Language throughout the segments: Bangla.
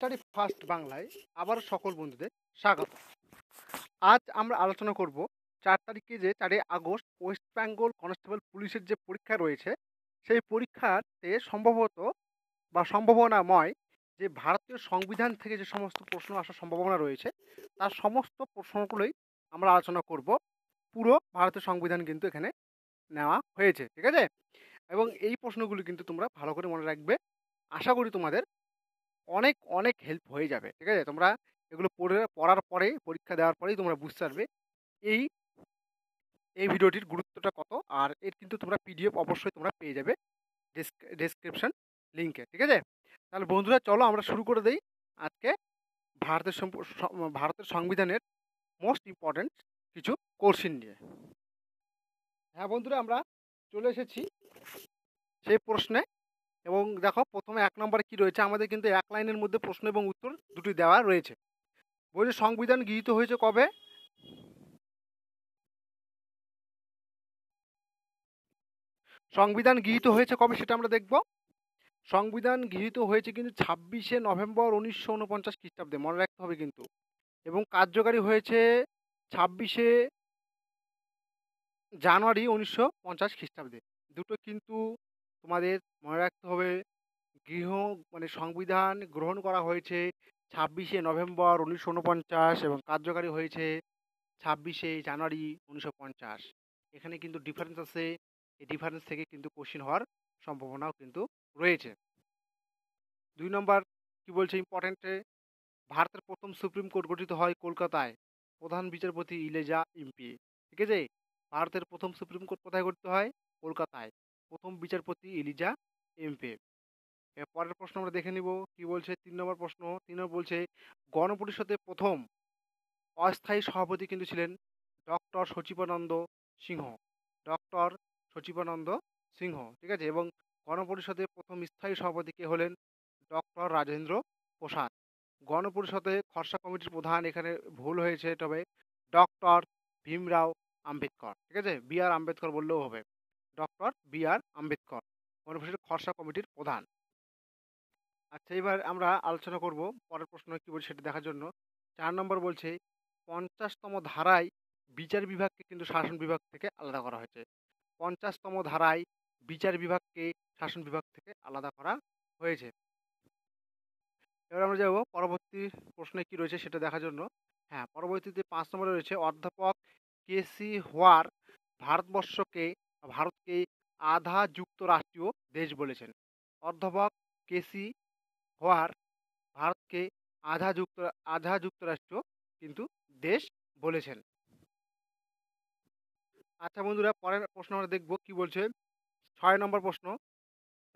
স্টাডি ফার্স্ট বাংলায় আবার সকল বন্ধুদের স্বাগত আজ আমরা আলোচনা করব চার তারিখে যে চারই আগস্ট ওয়েস্ট বেঙ্গল কনস্টেবল পুলিশের যে পরীক্ষা রয়েছে সেই পরীক্ষাতে সম্ভবত বা সম্ভাবনাময় যে ভারতীয় সংবিধান থেকে যে সমস্ত প্রশ্ন আসার সম্ভাবনা রয়েছে তার সমস্ত প্রশ্নগুলোই আমরা আলোচনা করব পুরো ভারতীয় সংবিধান কিন্তু এখানে নেওয়া হয়েছে ঠিক আছে এবং এই প্রশ্নগুলি কিন্তু তোমরা ভালো করে মনে রাখবে আশা করি তোমাদের অনেক অনেক হেল্প হয়ে যাবে ঠিক আছে তোমরা এগুলো পড়ে পড়ার পরে পরীক্ষা দেওয়ার পরেই তোমরা বুঝতে পারবে এই এই ভিডিওটির গুরুত্বটা কত আর এর কিন্তু তোমরা পিডিএফ অবশ্যই তোমরা পেয়ে যাবে ডেসক্রিপশন লিঙ্কে ঠিক আছে তাহলে বন্ধুরা চলো আমরা শুরু করে দিই আজকে ভারতের ভারতের সংবিধানের মোস্ট ইম্পর্ট্যান্ট কিছু কোশ্চিন নিয়ে হ্যাঁ বন্ধুরা আমরা চলে এসেছি সেই প্রশ্নে এবং দেখো প্রথমে এক নম্বরে কি রয়েছে আমাদের কিন্তু এক লাইনের মধ্যে প্রশ্ন এবং উত্তর দুটি দেওয়া রয়েছে বলছে সংবিধান গৃহীত হয়েছে কবে সংবিধান গৃহীত হয়েছে কবে সেটা আমরা দেখব সংবিধান গৃহীত হয়েছে কিন্তু ছাব্বিশে নভেম্বর উনিশশো উনপঞ্চাশ খ্রিস্টাব্দে মনে রাখতে হবে কিন্তু এবং কার্যকারী হয়েছে ছাব্বিশে জানুয়ারি উনিশশো পঞ্চাশ খ্রিস্টাব্দে দুটো কিন্তু তোমাদের মনে রাখতে হবে গৃহ মানে সংবিধান গ্রহণ করা হয়েছে ছাব্বিশে নভেম্বর উনিশশো উনপঞ্চাশ এবং কার্যকারী হয়েছে ছাব্বিশে জানুয়ারি উনিশশো পঞ্চাশ এখানে কিন্তু ডিফারেন্স আছে এই ডিফারেন্স থেকে কিন্তু কোশ্চিন হওয়ার সম্ভাবনাও কিন্তু রয়েছে দুই নম্বর কি বলছে ইম্পর্টেন্টে ভারতের প্রথম সুপ্রিম কোর্ট গঠিত হয় কলকাতায় প্রধান বিচারপতি ইলেজা এমপি ঠিক আছে ভারতের প্রথম সুপ্রিম কোর্ট কোথায় গঠিত হয় কলকাতায় প্রথম বিচারপতি ইলিজা এমপে পরের প্রশ্ন আমরা দেখে নিব কি বলছে তিন নম্বর প্রশ্ন তিন নম্বর বলছে গণপরিষদে প্রথম অস্থায়ী সভাপতি কিন্তু ছিলেন ডক্টর সচিবানন্দ সিংহ ডক্টর সচিবানন্দ সিংহ ঠিক আছে এবং গণপরিষদে প্রথম স্থায়ী সভাপতি কে হলেন ডক্টর রাজেন্দ্র প্রসাদ গণপরিষদে খরসা কমিটির প্রধান এখানে ভুল হয়েছে তবে ডক্টর ভীমরাও আম্বেদকর ঠিক আছে বি আর আম্বেদকর বললেও হবে ডক্টর বি আর আম্বেদকর অনুপস্থিত খরসা কমিটির প্রধান আচ্ছা এবার আমরা আলোচনা করব পরের প্রশ্ন কী বলছে সেটা দেখার জন্য চার নম্বর বলছে পঞ্চাশতম ধারায় বিচার বিভাগকে কিন্তু শাসন বিভাগ থেকে আলাদা করা হয়েছে পঞ্চাশতম ধারায় বিচার বিভাগকে শাসন বিভাগ থেকে আলাদা করা হয়েছে এবার আমরা যাব পরবর্তী প্রশ্নে কি রয়েছে সেটা দেখার জন্য হ্যাঁ পরবর্তীতে পাঁচ নম্বরে রয়েছে অধ্যাপক কেসি হোয়ার ভারতবর্ষকে ভারতকে আধা যুক্তরাষ্ট্রীয় দেশ বলেছেন অধ্যাপক কেসি হওয়ার ভারতকে আধা যুক্ত আধা যুক্তরাষ্ট্র কিন্তু দেশ বলেছেন আচ্ছা বন্ধুরা পরের প্রশ্ন আমরা দেখব কি বলছে ছয় নম্বর প্রশ্ন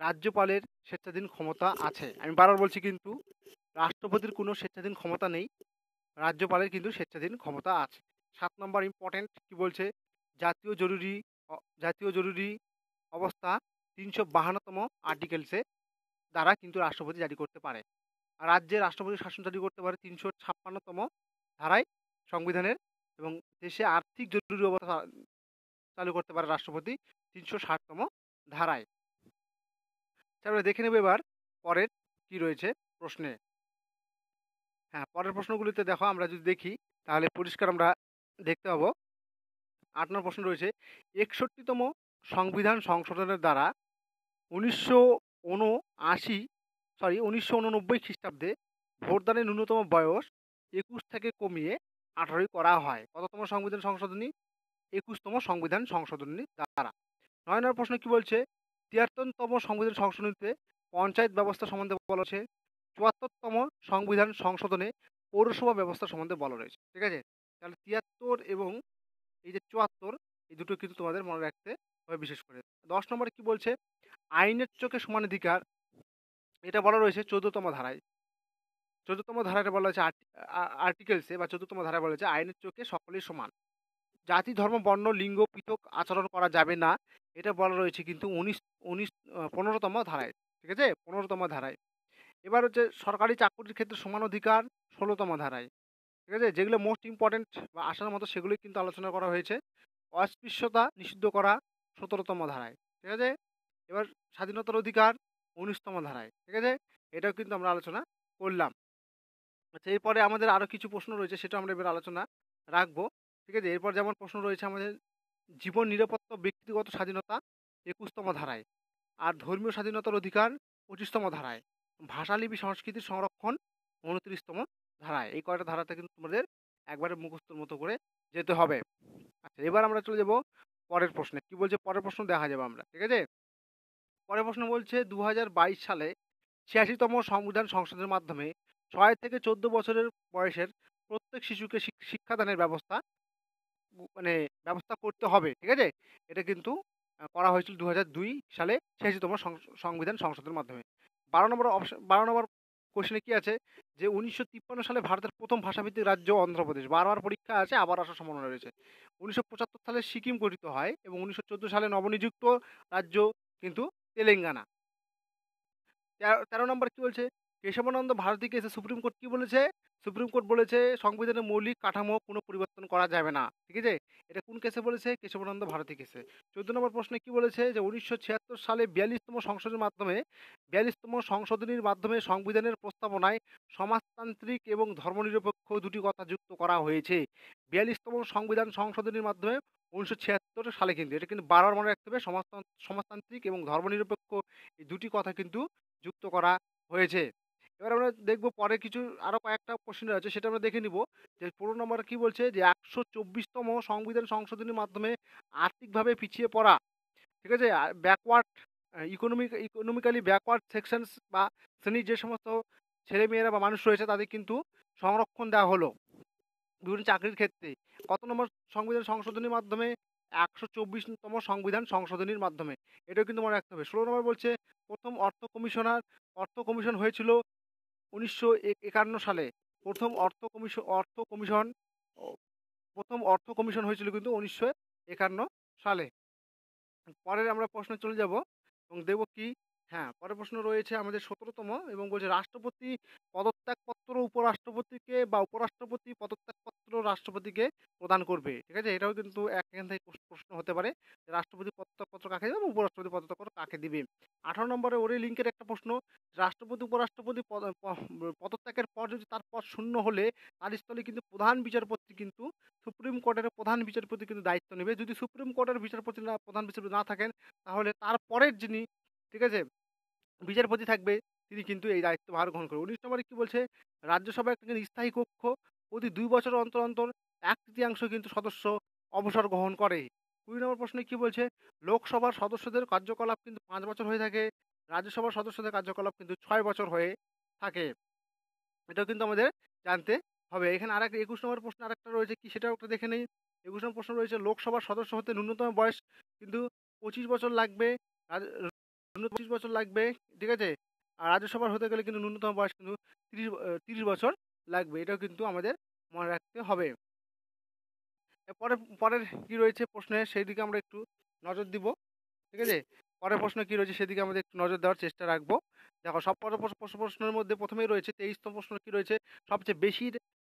রাজ্যপালের স্বেচ্ছাধীন ক্ষমতা আছে আমি বারবার বলছি কিন্তু রাষ্ট্রপতির কোনো স্বেচ্ছাধীন ক্ষমতা নেই রাজ্যপালের কিন্তু স্বেচ্ছাধীন ক্ষমতা আছে সাত নম্বর ইম্পর্টেন্ট কি বলছে জাতীয় জরুরি জাতীয় জরুরি অবস্থা তিনশো বাহান্নতম আর্টিকেলসে দ্বারা কিন্তু রাষ্ট্রপতি জারি করতে পারে রাজ্যে রাষ্ট্রপতি শাসন জারি করতে পারে তিনশো ছাপ্পান্নতম ধারায় সংবিধানের এবং দেশে আর্থিক জরুরি অবস্থা চালু করতে পারে রাষ্ট্রপতি তিনশো ষাটতম ধারায় তারপরে দেখে নেব এবার পরের কি রয়েছে প্রশ্নে হ্যাঁ পরের প্রশ্নগুলিতে দেখো আমরা যদি দেখি তাহলে পরিষ্কার আমরা দেখতে পাবো আট নম্বর প্রশ্ন রয়েছে একষট্টিতম সংবিধান সংশোধনের দ্বারা উনিশশো উনআশি সরি উনিশশো উননব্বই খ্রিস্টাব্দে ভোটদানের ন্যূনতম বয়স একুশ থেকে কমিয়ে আঠারোই করা হয় কততম সংবিধান সংশোধনী একুশতম সংবিধান সংশোধনী দ্বারা নয় নম্বর প্রশ্ন কি বলছে তিয়াত্তরতম সংবিধান সংশোধনীতে পঞ্চায়েত ব্যবস্থা সম্বন্ধে বলা হয়েছে চুয়াত্তরতম সংবিধান সংশোধনে পৌরসভা ব্যবস্থা সম্বন্ধে বলা রয়েছে ঠিক আছে তাহলে তিয়াত্তর এবং এই যে চুয়াত্তর এই দুটো কিন্তু তোমাদের মনে রাখতে হবে বিশেষ করে দশ নম্বরে কি বলছে আইনের চোখে সমান অধিকার এটা বলা রয়েছে চোদ্দতম ধারায় চোদ্দতম ধারায় বলা হয়েছে আর্টিকেলসে বা চোদ্দতম ধারায় বলা হয়েছে আইনের চোখে সকলেই সমান জাতি ধর্ম বর্ণ লিঙ্গ পৃথক আচরণ করা যাবে না এটা বলা রয়েছে কিন্তু উনিশ উনিশ পনেরোতম ধারায় ঠিক আছে পনেরোতম ধারায় এবার হচ্ছে সরকারি চাকরির ক্ষেত্রে সমান অধিকার ষোলোতম ধারায় ঠিক আছে যেগুলো মোস্ট ইম্পর্টেন্ট বা আসার মতো সেগুলোই কিন্তু আলোচনা করা হয়েছে অস্পৃশ্যতা নিষিদ্ধ করা সতেরোতম ধারায় ঠিক আছে এবার স্বাধীনতার অধিকার উনিশতম ধারায় ঠিক আছে এটাও কিন্তু আমরা আলোচনা করলাম আচ্ছা এরপরে আমাদের আরও কিছু প্রশ্ন রয়েছে সেটা আমরা এবার আলোচনা রাখবো ঠিক আছে এরপর যেমন প্রশ্ন রয়েছে আমাদের জীবন নিরাপত্তা ব্যক্তিগত স্বাধীনতা একুশতম ধারায় আর ধর্মীয় স্বাধীনতার অধিকার পঁচিশতম ধারায় ভাষালিপি সংস্কৃতির সংরক্ষণ উনত্রিশতম ধারায় এই কয়টা ধারাতে কিন্তু তোমাদের একবারে মুখস্থর মতো করে যেতে হবে আচ্ছা এবার আমরা চলে যাব পরের প্রশ্নে কি বলছে পরের প্রশ্ন দেখা যাবে আমরা ঠিক আছে পরের প্রশ্ন বলছে দু সালে ছিয়াশিতম সংবিধান সংসদের মাধ্যমে ছয় থেকে চোদ্দ বছরের বয়সের প্রত্যেক শিশুকে শিক্ষাদানের ব্যবস্থা মানে ব্যবস্থা করতে হবে ঠিক আছে এটা কিন্তু করা হয়েছিল দু সালে ছিয়াশিতম সংবিধান সংসদের মাধ্যমে বারো নম্বর অপশন বারো নম্বর কোশ্চেনে কী আছে যে উনিশশো সালে ভারতের প্রথম ভাষাভিত্তিক রাজ্য অন্ধ্রপ্রদেশ বারবার পরীক্ষা আছে আবার আসার সম্ভাবনা রয়েছে উনিশশো সালে সিকিম গঠিত হয় এবং উনিশশো সালে নবনিযুক্ত রাজ্য কিন্তু তেলেঙ্গানা তেরো নম্বর কী বলছে কেশবানন্দ ভারতী কেসে সুপ্রিম কোর্ট কি বলেছে সুপ্রিম কোর্ট বলেছে সংবিধানের মৌলিক কাঠামো কোনো পরিবর্তন করা যাবে না ঠিক আছে এটা কোন কেসে বলেছে কেশবানন্দ ভারতী কেসে চোদ্দ নম্বর প্রশ্নে কি বলেছে যে উনিশশো সালে বিয়াল্লিশতম সংসদের মাধ্যমে বিয়াল্লিশতম সংশোধনীর মাধ্যমে সংবিধানের প্রস্তাবনায় সমাজতান্ত্রিক এবং ধর্মনিরপেক্ষ দুটি কথা যুক্ত করা হয়েছে বিয়াল্লিশতম সংবিধান সংশোধনীর মাধ্যমে উনিশশো ছিয়াত্তর সালে কিন্তু এটা কিন্তু বারবার মনে রাখতে হবে সমাজতান্ত্রিক এবং ধর্মনিরপেক্ষ এই দুটি কথা কিন্তু যুক্ত করা হয়েছে এবার আমরা দেখবো পরে কিছু আরও কয়েকটা কোশ্চেন আছে সেটা আমরা দেখে নিব যে পুরো নম্বর কী বলছে যে একশো চব্বিশতম সংবিধান সংশোধনীর মাধ্যমে আর্থিকভাবে পিছিয়ে পড়া ঠিক আছে backward economic economically backward sections বা শ্রেণীর যে সমস্ত ছেলেমেয়েরা বা মানুষ রয়েছে তাদের কিন্তু সংরক্ষণ দেওয়া হলো বিভিন্ন চাকরির ক্ষেত্রে কত নম্বর সংবিধান সংশোধনীর মাধ্যমে একশো চব্বিশতম সংবিধান সংশোধনীর মাধ্যমে এটাও কিন্তু মনে রাখতে হবে ষোলো নম্বর বলছে প্রথম অর্থ কমিশনার অর্থ কমিশন হয়েছিল উনিশশো সালে প্রথম অর্থ কমিশন অর্থ কমিশন প্রথম অর্থ কমিশন হয়েছিল কিন্তু উনিশশো একান্ন সালে পরের আমরা প্রশ্নে চলে যাব এবং দেব কি হ্যাঁ পরের প্রশ্ন রয়েছে আমাদের সতেরোতম এবং বলছে রাষ্ট্রপতি পদত্যাগপত্র উপরাষ্ট্রপতিকে বা উপরাষ্ট্রপতি পদত্যাগপত্র রাষ্ট্রপতিকে প্রদান করবে ঠিক আছে এটাও কিন্তু এক এখান থেকে প্রশ্ন হতে পারে রাষ্ট্রপতি পদত্যাগপত্র কাকে দেবে উপরাষ্ট্রপতি পদত্যাগপত্র কাকে দিবে আঠারো নম্বরে ওরই লিঙ্কের একটা প্রশ্ন রাষ্ট্রপতি উপরাষ্ট্রপতি পদত্যাগের পর যদি তার পদ শূন্য হলে তার স্থলে কিন্তু প্রধান বিচারপতি কিন্তু সুপ্রিম কোর্টের প্রধান বিচারপতি কিন্তু দায়িত্ব নেবে যদি সুপ্রিম কোর্টের বিচারপতি না প্রধান বিচারপতি না থাকেন তাহলে তার পরের যিনি ঠিক আছে বিচারপতি থাকবে তিনি কিন্তু এই দায়িত্ব ভার গ্রহণ করবে উনিশ নম্বরে কী বলছে রাজ্যসভায় কিন্তু স্থায়ী কক্ষ প্রতি দুই বছর অন্তর অন্তর এক তৃতীয়াংশ কিন্তু সদস্য অবসর গ্রহণ করে কুড়ি নম্বর প্রশ্নে কি বলছে লোকসভার সদস্যদের কার্যকলাপ কিন্তু পাঁচ বছর হয়ে থাকে রাজ্যসভার সদস্যদের কার্যকলাপ কিন্তু ছয় বছর হয়ে থাকে এটাও কিন্তু আমাদের জানতে হবে এখানে আর একটা একুশ নম্বর প্রশ্ন আরেকটা রয়েছে কি সেটাও একটা দেখে নেই একুশ নম্বর প্রশ্ন রয়েছে লোকসভার সদস্য হতে ন্যূনতম বয়স কিন্তু পঁচিশ বছর লাগবে পঁচিশ বছর লাগবে ঠিক আছে আর রাজ্যসভার হতে গেলে কিন্তু ন্যূনতম বয়স কিন্তু তিরিশ তিরিশ বছর লাগবে এটাও কিন্তু আমাদের মনে রাখতে হবে পরে পরের কী রয়েছে প্রশ্নে সেই দিকে আমরা একটু নজর দিব ঠিক আছে পরের প্রশ্ন কী রয়েছে সেদিকে আমাদের একটু নজর দেওয়ার চেষ্টা রাখবো দেখো সব পরের প্রশ্নের মধ্যে প্রথমেই রয়েছে তেইশতম প্রশ্ন কী রয়েছে সবচেয়ে বেশি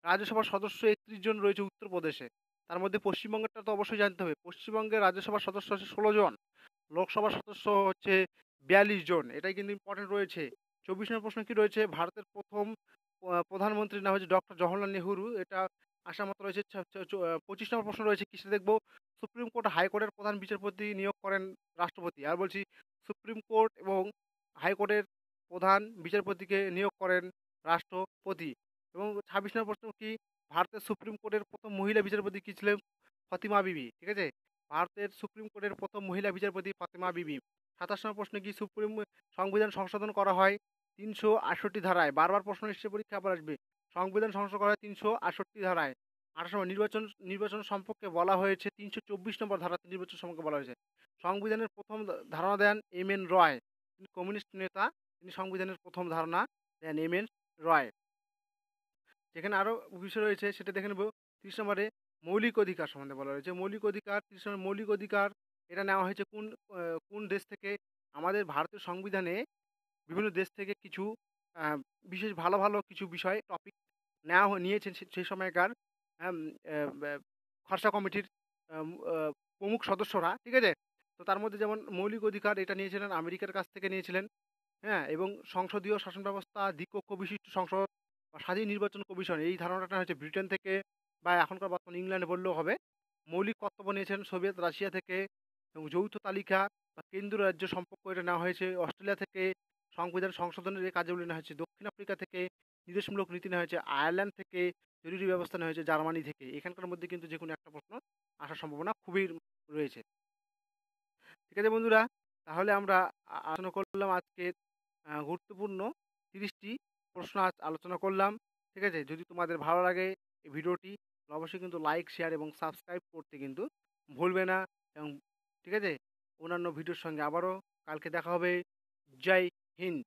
রাজ্যসভার সদস্য একত্রিশ জন রয়েছে উত্তরপ্রদেশে তার মধ্যে পশ্চিমবঙ্গেরটা তো অবশ্যই জানতে হবে পশ্চিমবঙ্গের রাজ্যসভার সদস্য হচ্ছে ষোলো জন লোকসভার সদস্য হচ্ছে বিয়াল্লিশ জন এটাই কিন্তু ইম্পর্টেন্ট রয়েছে চব্বিশ নম্বর প্রশ্ন কী রয়েছে ভারতের প্রথম প্রধানমন্ত্রীর নাম হচ্ছে ডক্টর জওহরলাল নেহরু এটা আসার মতো রয়েছে পঁচিশ নম্বর প্রশ্ন রয়েছে কিসে দেখব সুপ্রিম কোর্ট হাইকোর্টের প্রধান বিচারপতি নিয়োগ করেন রাষ্ট্রপতি আর বলছি সুপ্রিম কোর্ট এবং হাইকোর্টের প্রধান বিচারপতিকে নিয়োগ করেন রাষ্ট্রপতি এবং ছাব্বিশ নম্বর প্রশ্ন কি ভারতের সুপ্রিম কোর্টের প্রথম মহিলা বিচারপতি কী ছিলেন ফতিমা বিবি ঠিক আছে ভারতের সুপ্রিম কোর্টের প্রথম মহিলা বিচারপতি ফাতিমা বিবি সাতাশ নম্বর প্রশ্ন কি সুপ্রিম সংবিধান সংশোধন করা হয় তিনশো আটষট্টি ধারায় বারবার প্রশ্ন হিসেবে পরীক্ষা আবার আসবে সংবিধান সংশোধন করা হয় তিনশো আটষট্টি ধারায় আঠারো নম্বর নির্বাচন নির্বাচন সম্পর্কে বলা হয়েছে তিনশো চব্বিশ নম্বর ধারাতে নির্বাচন সম্পর্কে বলা হয়েছে সংবিধানের প্রথম ধারণা দেন এম এন রয় তিনি কমিউনিস্ট নেতা তিনি সংবিধানের প্রথম ধারণা দেন এম এন রয় যেখানে আরও বিষয় রয়েছে সেটা দেখে নেব ত্রিশ নম্বরে মৌলিক অধিকার সম্বন্ধে বলা হয়েছে মৌলিক অধিকার ত্রিশ নম্বর মৌলিক অধিকার এটা নেওয়া হয়েছে কোন কোন দেশ থেকে আমাদের ভারতের সংবিধানে বিভিন্ন দেশ থেকে কিছু বিশেষ ভালো ভালো কিছু বিষয় টপিক নেওয়া নিয়েছেন সেই সময়কার হ্যাঁ, খরচা কমিটির প্রমুখ সদস্যরা ঠিক আছে তো তার মধ্যে যেমন মৌলিক অধিকার এটা নিয়েছিলেন আমেরিকার কাছ থেকে নিয়েছিলেন হ্যাঁ এবং সংসদীয় শাসন ব্যবস্থা দ্বিকক্ষ বিশিষ্ট সংসদ বা স্বাধীন নির্বাচন কমিশন এই ধারণাটা হচ্ছে ব্রিটেন থেকে বা এখনকার বর্তমান ইংল্যান্ডে বললেও হবে মৌলিক কর্তব্য নিয়েছেন সোভিয়েত রাশিয়া থেকে এবং যৌথ তালিকা বা কেন্দ্র রাজ্য সম্পর্ক এটা নেওয়া হয়েছে অস্ট্রেলিয়া থেকে সংবিধান সংশোধনের এই কাজগুলি নেওয়া হয়েছে দক্ষিণ আফ্রিকা থেকে নির্দেশমূলক নীতি নেওয়া হয়েছে আয়ারল্যান্ড থেকে জরুরি ব্যবস্থা নেওয়া হয়েছে জার্মানি থেকে এখানকার মধ্যে কিন্তু যে কোনো একটা প্রশ্ন আসার সম্ভাবনা খুবই রয়েছে ঠিক আছে বন্ধুরা তাহলে আমরা আলোচনা করলাম আজকে গুরুত্বপূর্ণ তিরিশটি প্রশ্ন আজ আলোচনা করলাম ঠিক আছে যদি তোমাদের ভালো লাগে এই ভিডিওটি অবশ্যই কিন্তু লাইক শেয়ার এবং সাবস্ক্রাইব করতে কিন্তু ভুলবে না এবং ঠিক আছে অন্যান্য ভিডিওর সঙ্গে আবারও কালকে দেখা হবে জয় Hint.